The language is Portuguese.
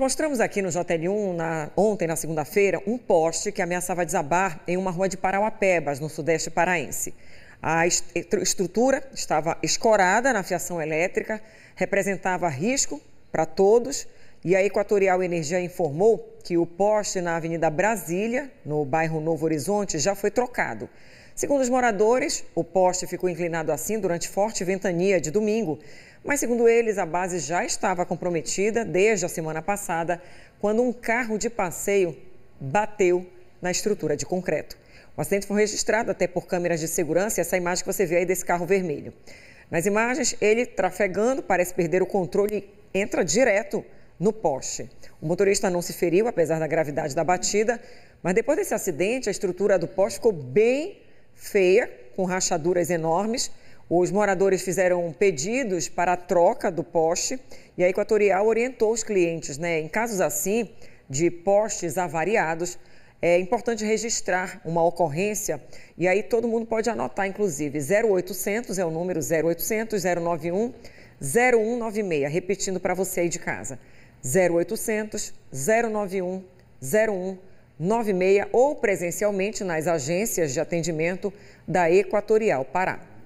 Mostramos aqui no JN1, na, ontem, na segunda-feira, um poste que ameaçava desabar em uma rua de Parauapebas, no sudeste paraense. A est estrutura estava escorada na fiação elétrica, representava risco para todos e a Equatorial Energia informou que o poste na Avenida Brasília, no bairro Novo Horizonte, já foi trocado. Segundo os moradores, o poste ficou inclinado assim durante forte ventania de domingo. Mas, segundo eles, a base já estava comprometida desde a semana passada, quando um carro de passeio bateu na estrutura de concreto. O acidente foi registrado até por câmeras de segurança, essa imagem que você vê aí desse carro vermelho. Nas imagens, ele trafegando, parece perder o controle e entra direto no poste. O motorista não se feriu, apesar da gravidade da batida, mas depois desse acidente, a estrutura do poste ficou bem feia, com rachaduras enormes. Os moradores fizeram pedidos para a troca do poste e a Equatorial orientou os clientes. Né? Em casos assim, de postes avariados, é importante registrar uma ocorrência e aí todo mundo pode anotar, inclusive. 0800 é o número 0800 091 0196, repetindo para você aí de casa, 0800 091 0196 ou presencialmente nas agências de atendimento da Equatorial Pará.